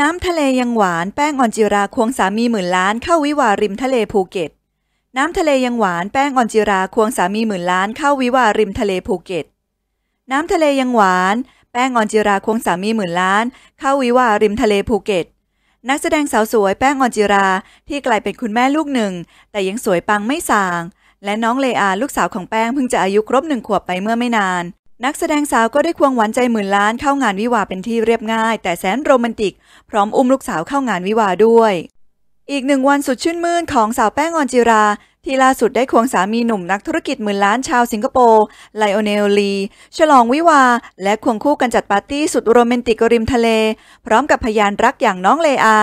น้ำทะเลยังหวาน แป้งออนจิราควงสามีหมื่นล้านเข้าวิวาริมทะเลภูเก็ต น้ำทะเลยังหวาน แป้งออนจิราควงสามีหมื่นล้านเข้าวิวาริมทะเลภูเก็ต น้ำทะเลยังหวาน แป้งออนจิราควงสามีหมื่นล้านเข้าวิวาริมทะเลภูเก็ต นักแสดงสาวสวยแป้งออนจิราที่กลายเป็นคุณแม่ลูกหนึ่ง แต่ยังสวยปังไม่สาง และน้องเลอาลูกสาวของแป้งเพิ่งจะอายุครบหนึ่งขวบไปเมื่อไม่นานนักแสดงสาวก็ได้ควงหวานใจหมื่นล้านเข้างานวิวาเป็นที่เรียบง่ายแต่แสนโรแมนติก พร้อมอุ้มลูกสาวเข้างานวิวาด้วย อีกหนึ่งวันสุดชื่นมื่นของสาวแป้งออนจิรา ที่ล่าสุดได้ควงสามีหนุ่มนักธุรกิจหมื่นล้านชาวสิงคโปร์ไลโอเนลลีฉลองวิวาและควงคู่กันจัดปาร์ตี้สุดโรแมนติกริมทะเล พร้อมกับพยานรักอย่างน้องเลอา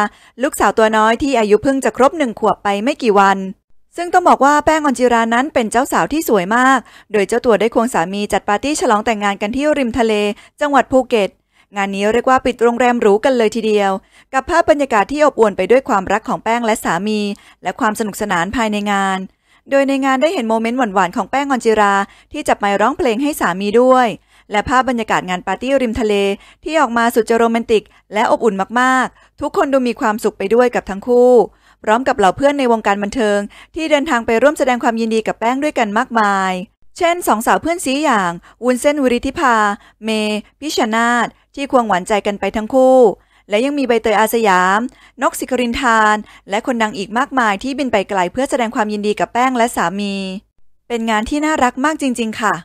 ลูกสาวตัวน้อยที่อายุเพิ่งจะครบหนึ่งขวบไปไม่กี่วันซึ่งต้องบอกว่าแป้งออนจิรานั้นเป็นเจ้าสาวที่สวยมาก โดยเจ้าตัวได้ควงสามีจัดปาร์ตี้ฉลองแต่งงานกันที่ริมทะเลจังหวัดภูเก็ต งานนี้เรียกว่าปิดโรงแรมหรูกันเลยทีเดียว กับภาพบรรยากาศที่อบอวลไปด้วยความรักของแป้งและสามี และความสนุกสนานภายในงาน โดยในงานได้เห็นโมเมนต์หวานๆของแป้งออนจิราที่จับไมค์ร้องเพลงให้สามีด้วย และภาพบรรยากาศงานปาร์ตี้ริมทะเล ที่ออกมาสุดจะโรแมนติกและอบอุ่นมากๆ ทุกคนดูมีความสุขไปด้วยกับทั้งคู่พร้อมกับเหล่าเพื่อนในวงการบันเทิงที่เดินทางไปร่วมแสดงความยินดีกับแป้งด้วยกันมากมาย เช่นสองสาวเพื่อนซีอย่าง วุ้นเส้นวุริธิภาเม พิชนาธที่ควงหวานใจกันไปทั้งคู่ และยังมีใบเตยอาสยาม นกสิครินทาน และคนดังอีกมากมายที่บินไปไกลเพื่อแสดงความยินดีกับแป้งและสามี เป็นงานที่น่ารักมากจริง ๆค่ะ